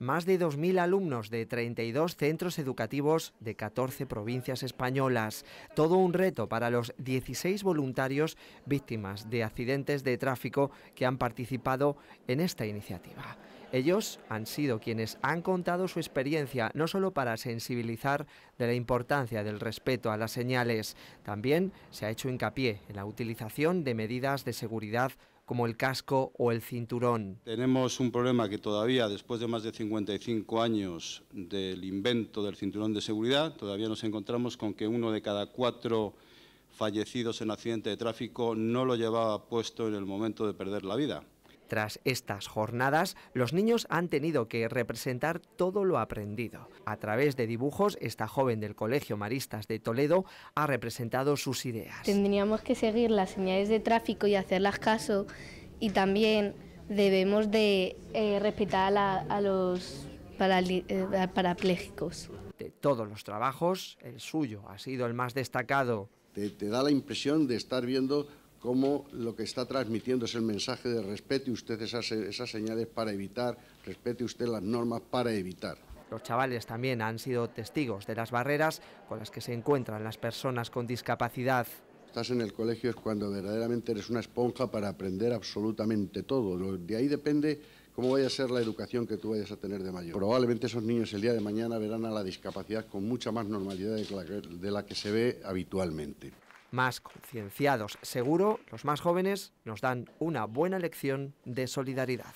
más de 2.000 alumnos de 32 centros educativos de 14 provincias españolas. Todo un reto para los 16 voluntarios víctimas de accidentes de tráfico que han participado en esta iniciativa. Ellos han sido quienes han contado su experiencia, no solo para sensibilizar de la importancia del respeto a las señales, también se ha hecho hincapié en la utilización de medidas de seguridad como el casco o el cinturón. Tenemos un problema que todavía, después de más de 55 años del invento del cinturón de seguridad, todavía nos encontramos con que uno de cada cuatro fallecidos en accidente de tráfico no lo llevaba puesto en el momento de perder la vida. Tras estas jornadas, los niños han tenido que representar todo lo aprendido. A través de dibujos, esta joven del Colegio Maristas de Toledo ha representado sus ideas. Tendríamos que seguir las señales de tráfico y hacerlas caso y también debemos de eh, respetar a, los eh, parapléjicos. De todos los trabajos, el suyo ha sido el más destacado. te da la impresión de estar viendo cómo lo que está transmitiendo es el mensaje de respete usted esas, señales para evitar, respete usted las normas para evitar. Los chavales también han sido testigos de las barreras con las que se encuentran las personas con discapacidad. Estás en el colegio es cuando verdaderamente eres una esponja para aprender absolutamente todo. De ahí depende cómo vaya a ser la educación que tú vayas a tener de mayor. Probablemente esos niños el día de mañana verán a la discapacidad con mucha más normalidad de la que se ve habitualmente más concienciados. Seguro, los más jóvenes nos dan una buena lección de solidaridad.